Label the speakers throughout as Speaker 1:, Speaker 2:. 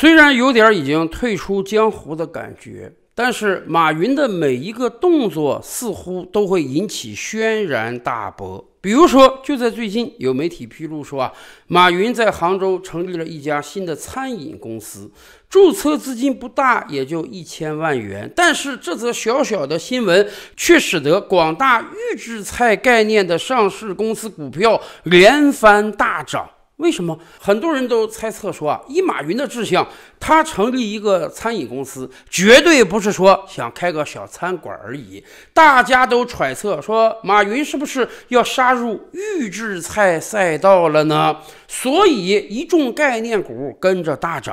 Speaker 1: 虽然有点已经退出江湖的感觉，但是马云的每一个动作似乎都会引起轩然大波。比如说，就在最近，有媒体披露说啊，马云在杭州成立了一家新的餐饮公司，注册资金不大，也就一千万元。但是这则小小的新闻却使得广大预制菜概念的上市公司股票连番大涨。为什么很多人都猜测说啊，以马云的志向，他成立一个餐饮公司，绝对不是说想开个小餐馆而已。大家都揣测说，马云是不是要杀入预制菜赛道了呢？所以一众概念股跟着大涨。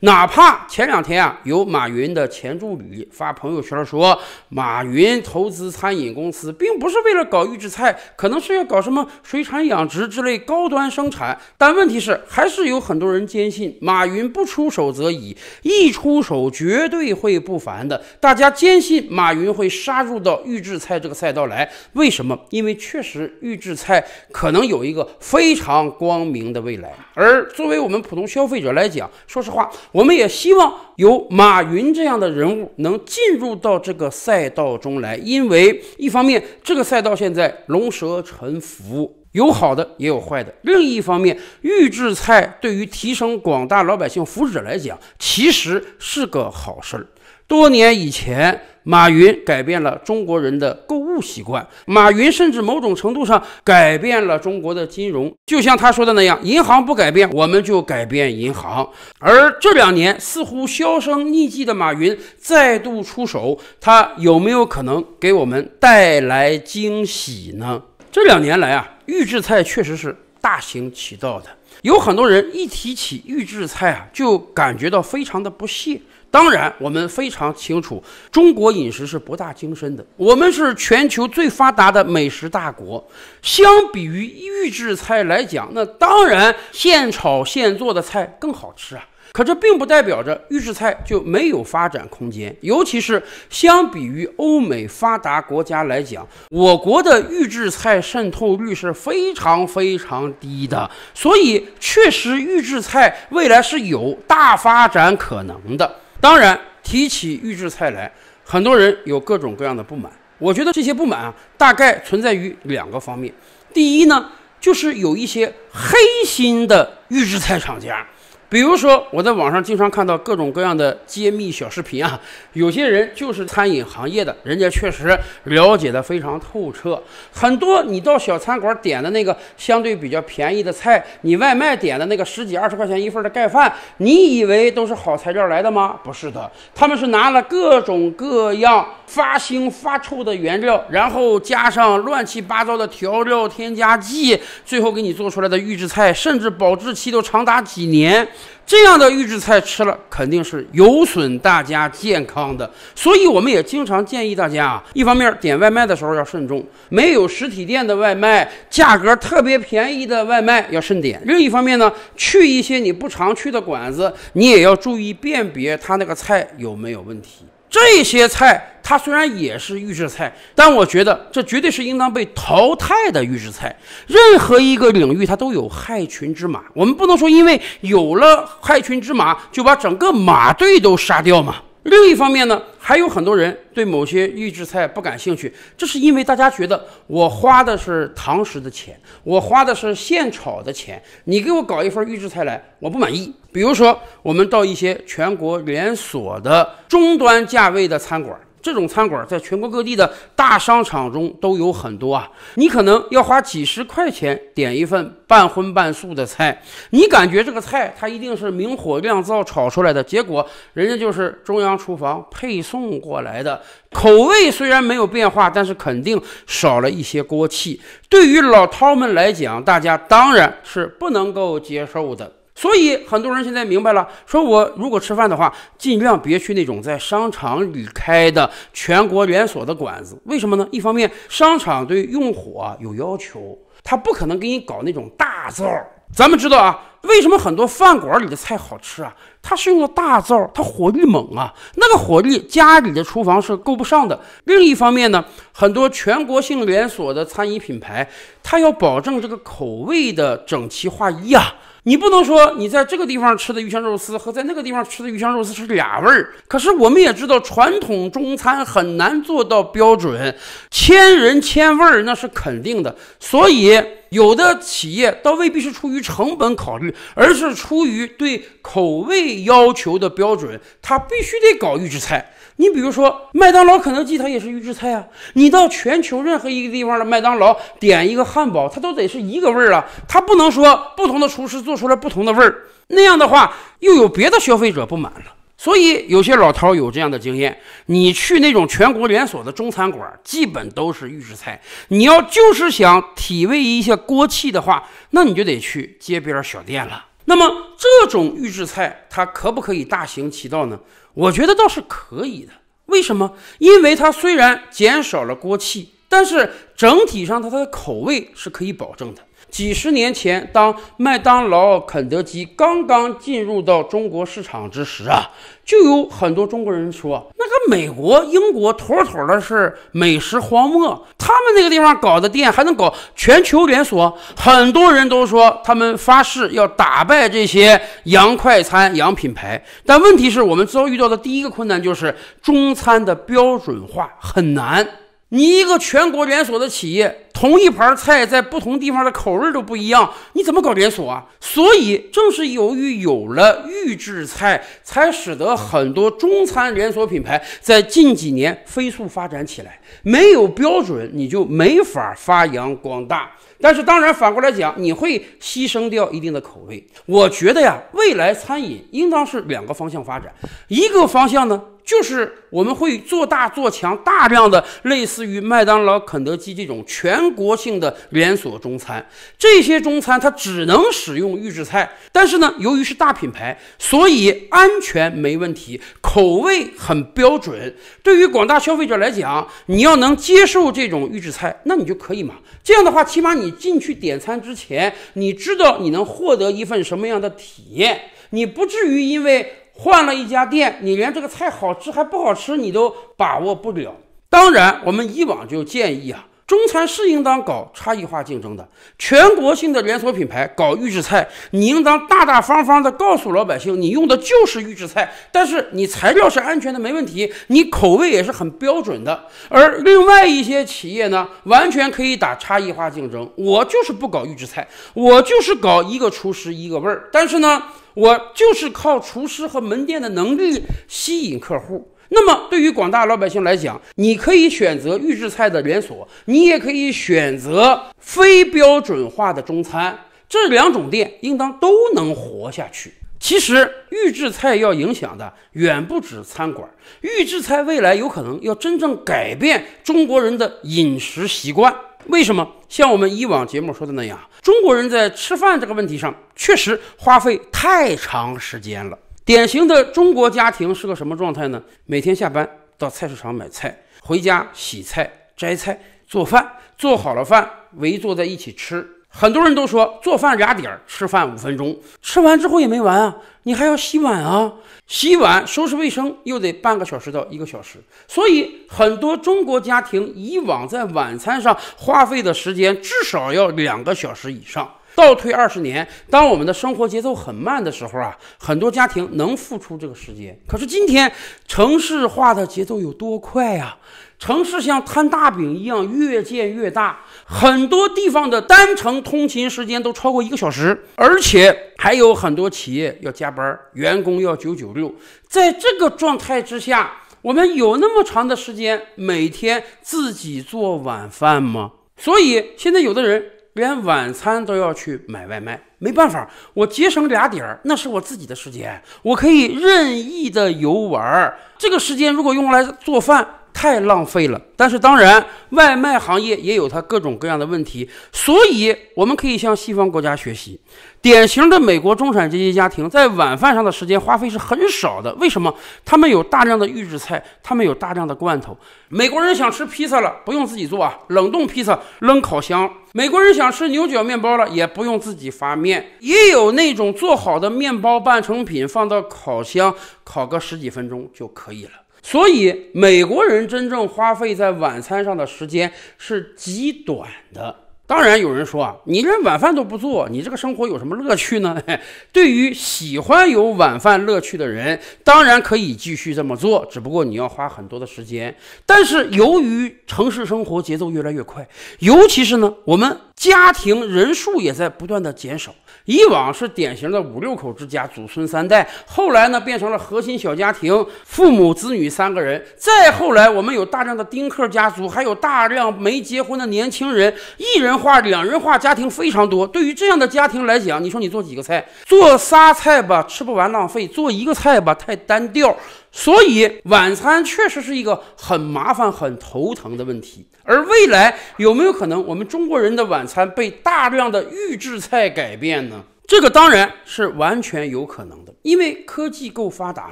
Speaker 1: 哪怕前两天啊，有马云的前助理发朋友圈说，马云投资餐饮公司并不是为了搞预制菜，可能是要搞什么水产养殖之类高端生产。但问题是，还是有很多人坚信马云不出手则已，一出手绝对会不凡的。大家坚信马云会杀入到预制菜这个赛道来，为什么？因为确实预制菜可能有一个非常光明的未来。而作为我们普通消费者来讲，说实话，我们也希望有马云这样的人物能进入到这个赛道中来，因为一方面这个赛道现在龙蛇沉浮。有好的也有坏的。另一方面，预制菜对于提升广大老百姓福祉来讲，其实是个好事儿。多年以前，马云改变了中国人的购物习惯，马云甚至某种程度上改变了中国的金融。就像他说的那样，银行不改变，我们就改变银行。而这两年似乎销声匿迹的马云再度出手，他有没有可能给我们带来惊喜呢？这两年来啊。预制菜确实是大行其道的，有很多人一提起预制菜啊，就感觉到非常的不屑。当然，我们非常清楚，中国饮食是博大精深的，我们是全球最发达的美食大国。相比于预制菜来讲，那当然现炒现做的菜更好吃啊。可这并不代表着预制菜就没有发展空间，尤其是相比于欧美发达国家来讲，我国的预制菜渗透率是非常非常低的，所以确实预制菜未来是有大发展可能的。当然，提起预制菜来，很多人有各种各样的不满，我觉得这些不满啊，大概存在于两个方面。第一呢，就是有一些黑心的预制菜厂家。比如说，我在网上经常看到各种各样的揭秘小视频啊，有些人就是餐饮行业的，人家确实了解的非常透彻。很多你到小餐馆点的那个相对比较便宜的菜，你外卖点的那个十几二十块钱一份的盖饭，你以为都是好材料来的吗？不是的，他们是拿了各种各样发腥发臭的原料，然后加上乱七八糟的调料添加剂，最后给你做出来的预制菜，甚至保质期都长达几年。这样的预制菜吃了，肯定是有损大家健康的。所以，我们也经常建议大家啊，一方面点外卖的时候要慎重，没有实体店的外卖，价格特别便宜的外卖要慎点；另一方面呢，去一些你不常去的馆子，你也要注意辨别他那个菜有没有问题。这些菜，它虽然也是预制菜，但我觉得这绝对是应当被淘汰的预制菜。任何一个领域，它都有害群之马，我们不能说因为有了害群之马，就把整个马队都杀掉嘛。另一方面呢，还有很多人对某些预制菜不感兴趣，这是因为大家觉得我花的是堂食的钱，我花的是现炒的钱，你给我搞一份预制菜来，我不满意。比如说，我们到一些全国连锁的中端价位的餐馆。这种餐馆在全国各地的大商场中都有很多啊，你可能要花几十块钱点一份半荤半素的菜，你感觉这个菜它一定是明火亮灶炒出来的，结果人家就是中央厨房配送过来的，口味虽然没有变化，但是肯定少了一些锅气。对于老饕们来讲，大家当然是不能够接受的。所以很多人现在明白了，说我如果吃饭的话，尽量别去那种在商场里开的全国连锁的馆子。为什么呢？一方面商场对用火有要求，他不可能给你搞那种大灶。咱们知道啊，为什么很多饭馆里的菜好吃啊？它是用的大灶，它火力猛啊，那个火力家里的厨房是够不上的。另一方面呢，很多全国性连锁的餐饮品牌，它要保证这个口味的整齐划一啊。你不能说你在这个地方吃的鱼香肉丝和在那个地方吃的鱼香肉丝是俩味儿。可是我们也知道，传统中餐很难做到标准，千人千味儿那是肯定的。所以有的企业倒未必是出于成本考虑，而是出于对口味。要求的标准，他必须得搞预制菜。你比如说，麦当劳、肯德基，它也是预制菜啊。你到全球任何一个地方的麦当劳点一个汉堡，它都得是一个味儿啊，它不能说不同的厨师做出来不同的味儿，那样的话又有别的消费者不满了。所以有些老头有这样的经验，你去那种全国连锁的中餐馆，基本都是预制菜。你要就是想体味一下锅气的话，那你就得去街边小店了。那么这种预制菜，它可不可以大行其道呢？我觉得倒是可以的。为什么？因为它虽然减少了锅气，但是整体上它它的口味是可以保证的。几十年前，当麦当劳、肯德基刚刚进入到中国市场之时啊，就有很多中国人说，那个美国、英国妥妥的是美食荒漠，他们那个地方搞的店还能搞全球连锁。很多人都说，他们发誓要打败这些洋快餐、洋品牌。但问题是，我们遭遇到的第一个困难就是中餐的标准化很难。你一个全国连锁的企业，同一盘菜在不同地方的口味都不一样，你怎么搞连锁啊？所以正是由于有了预制菜，才使得很多中餐连锁品牌在近几年飞速发展起来。没有标准，你就没法发扬光大。但是当然，反过来讲，你会牺牲掉一定的口味。我觉得呀，未来餐饮应当是两个方向发展，一个方向呢。就是我们会做大做强，大量的类似于麦当劳、肯德基这种全国性的连锁中餐，这些中餐它只能使用预制菜，但是呢，由于是大品牌，所以安全没问题，口味很标准。对于广大消费者来讲，你要能接受这种预制菜，那你就可以嘛。这样的话，起码你进去点餐之前，你知道你能获得一份什么样的体验，你不至于因为。换了一家店，你连这个菜好吃还不好吃，你都把握不了。当然，我们以往就建议啊，中餐是应当搞差异化竞争的。全国性的连锁品牌搞预制菜，你应当大大方方的告诉老百姓，你用的就是预制菜，但是你材料是安全的，没问题，你口味也是很标准的。而另外一些企业呢，完全可以打差异化竞争。我就是不搞预制菜，我就是搞一个厨师一个味儿。但是呢。我就是靠厨师和门店的能力吸引客户。那么，对于广大老百姓来讲，你可以选择预制菜的连锁，你也可以选择非标准化的中餐，这两种店应当都能活下去。其实，预制菜要影响的远不止餐馆。预制菜未来有可能要真正改变中国人的饮食习惯。为什么像我们以往节目说的那样，中国人在吃饭这个问题上确实花费太长时间了？典型的中国家庭是个什么状态呢？每天下班到菜市场买菜，回家洗菜、摘菜、做饭，做好了饭围坐在一起吃。很多人都说做饭俩点儿，吃饭五分钟，吃完之后也没完啊，你还要洗碗啊，洗碗、收拾卫生又得半个小时到一个小时，所以很多中国家庭以往在晚餐上花费的时间至少要两个小时以上。倒退二十年，当我们的生活节奏很慢的时候啊，很多家庭能付出这个时间。可是今天城市化的节奏有多快呀？城市像摊大饼一样越建越大，很多地方的单程通勤时间都超过一个小时，而且还有很多企业要加班，员工要九九六。在这个状态之下，我们有那么长的时间每天自己做晚饭吗？所以现在有的人。连晚餐都要去买外卖，没办法，我节省俩点儿，那是我自己的时间，我可以任意的游玩。这个时间如果用来做饭。太浪费了，但是当然，外卖行业也有它各种各样的问题，所以我们可以向西方国家学习。典型的美国中产阶级家庭在晚饭上的时间花费是很少的，为什么？他们有大量的预制菜，他们有大量的罐头。美国人想吃披萨了，不用自己做啊，冷冻披萨扔烤箱。美国人想吃牛角面包了，也不用自己发面，也有那种做好的面包半成品，放到烤箱烤个十几分钟就可以了。所以，美国人真正花费在晚餐上的时间是极短的。当然，有人说啊，你连晚饭都不做，你这个生活有什么乐趣呢？对于喜欢有晚饭乐趣的人，当然可以继续这么做，只不过你要花很多的时间。但是，由于城市生活节奏越来越快，尤其是呢，我们家庭人数也在不断的减少。以往是典型的五六口之家，祖孙三代；后来呢，变成了核心小家庭，父母子女三个人；再后来，我们有大量的丁克家族，还有大量没结婚的年轻人，一人化、两人化家庭非常多。对于这样的家庭来讲，你说你做几个菜？做仨菜吧，吃不完浪费；做一个菜吧，太单调。所以，晚餐确实是一个很麻烦、很头疼的问题。而未来有没有可能，我们中国人的晚餐被大量的预制菜改变呢？这个当然是完全有可能的，因为科技够发达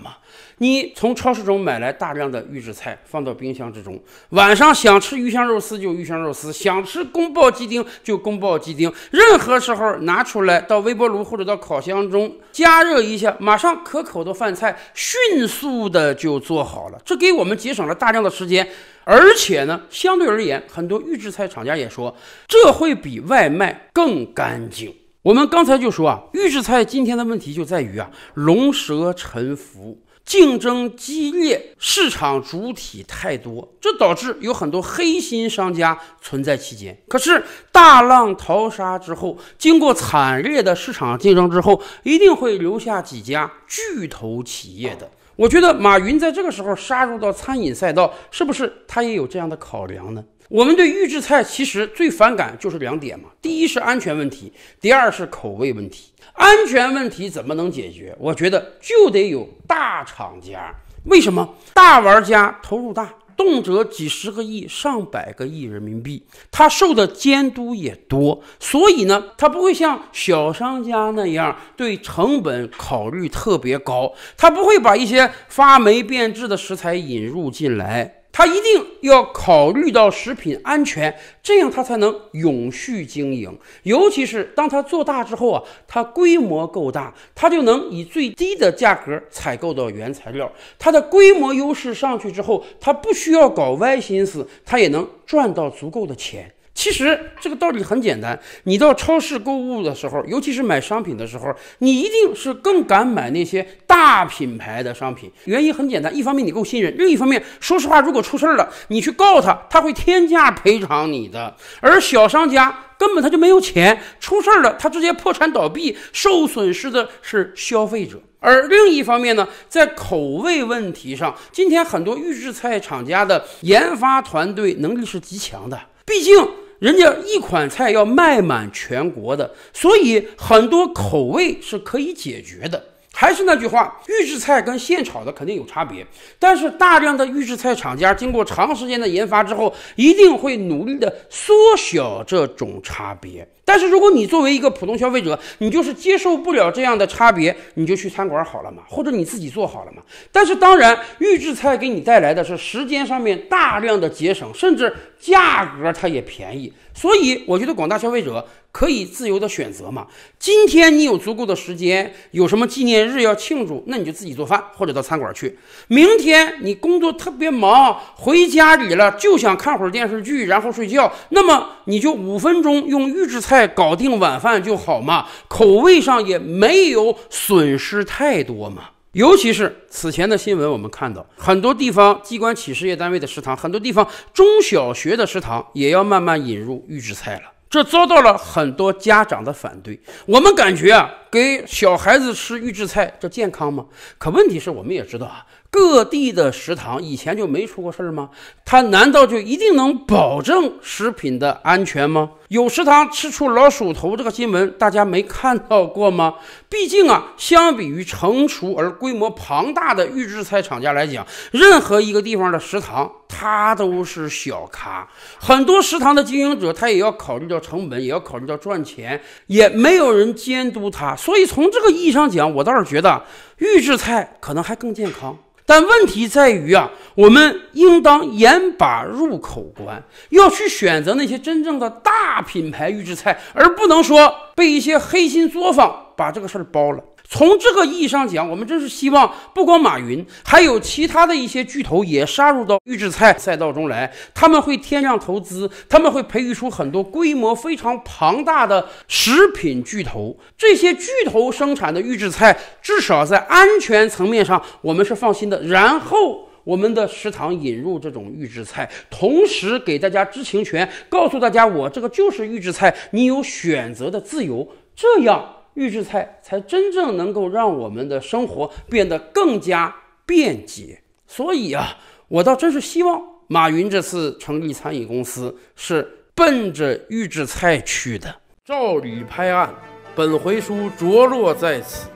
Speaker 1: 嘛。你从超市中买来大量的预制菜，放到冰箱之中，晚上想吃鱼香肉丝就鱼香肉丝，想吃宫爆鸡丁就宫爆鸡丁，任何时候拿出来到微波炉或者到烤箱中加热一下，马上可口的饭菜迅速的就做好了。这给我们节省了大量的时间，而且呢，相对而言，很多预制菜厂家也说，这会比外卖更干净。我们刚才就说啊，预制菜今天的问题就在于啊，龙蛇沉浮，竞争激烈，市场主体太多，这导致有很多黑心商家存在其间。可是大浪淘沙之后，经过惨烈的市场竞争之后，一定会留下几家巨头企业的。我觉得马云在这个时候杀入到餐饮赛道，是不是他也有这样的考量呢？我们对预制菜其实最反感就是两点嘛，第一是安全问题，第二是口味问题。安全问题怎么能解决？我觉得就得有大厂家。为什么？大玩家投入大，动辄几十个亿、上百个亿人民币，他受的监督也多，所以呢，他不会像小商家那样对成本考虑特别高，他不会把一些发霉变质的食材引入进来。他一定要考虑到食品安全，这样他才能永续经营。尤其是当他做大之后啊，他规模够大，他就能以最低的价格采购到原材料。他的规模优势上去之后，他不需要搞歪心思，他也能赚到足够的钱。其实这个道理很简单，你到超市购物的时候，尤其是买商品的时候，你一定是更敢买那些大品牌的商品。原因很简单，一方面你够信任，另一方面，说实话，如果出事儿了，你去告他，他会天价赔偿你的。而小商家根本他就没有钱，出事儿了他直接破产倒闭，受损失的是消费者。而另一方面呢，在口味问题上，今天很多预制菜厂家的研发团队能力是极强的，毕竟。人家一款菜要卖满全国的，所以很多口味是可以解决的。还是那句话，预制菜跟现炒的肯定有差别，但是大量的预制菜厂家经过长时间的研发之后，一定会努力的缩小这种差别。但是如果你作为一个普通消费者，你就是接受不了这样的差别，你就去餐馆好了嘛，或者你自己做好了嘛。但是当然，预制菜给你带来的是时间上面大量的节省，甚至价格它也便宜。所以我觉得广大消费者可以自由的选择嘛。今天你有足够的时间，有什么纪念日要庆祝，那你就自己做饭或者到餐馆去。明天你工作特别忙，回家里了就想看会儿电视剧，然后睡觉，那么你就五分钟用预制菜。再搞定晚饭就好嘛，口味上也没有损失太多嘛。尤其是此前的新闻，我们看到很多地方机关企事业单位的食堂，很多地方中小学的食堂也要慢慢引入预制菜了，这遭到了很多家长的反对。我们感觉啊，给小孩子吃预制菜，这健康吗？可问题是，我们也知道啊。各地的食堂以前就没出过事儿吗？它难道就一定能保证食品的安全吗？有食堂吃出老鼠头这个新闻，大家没看到过吗？毕竟啊，相比于成熟而规模庞大的预制菜厂家来讲，任何一个地方的食堂，它都是小咖。很多食堂的经营者，他也要考虑到成本，也要考虑到赚钱，也没有人监督他。所以从这个意义上讲，我倒是觉得预制菜可能还更健康。但问题在于啊，我们应当严把入口关，要去选择那些真正的大品牌预制菜，而不能说被一些黑心作坊把这个事儿包了。从这个意义上讲，我们真是希望不光马云，还有其他的一些巨头也杀入到预制菜赛道中来。他们会天量投资，他们会培育出很多规模非常庞大的食品巨头。这些巨头生产的预制菜，至少在安全层面上，我们是放心的。然后，我们的食堂引入这种预制菜，同时给大家知情权，告诉大家我这个就是预制菜，你有选择的自由。这样。预制菜才真正能够让我们的生活变得更加便捷，所以啊，我倒真是希望马云这次成立餐饮公司是奔着预制菜去的。照理拍案，本回书着落在此，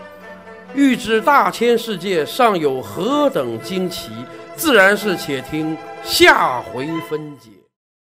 Speaker 1: 欲知大千世界尚有何等惊奇，自然是且听下回分解。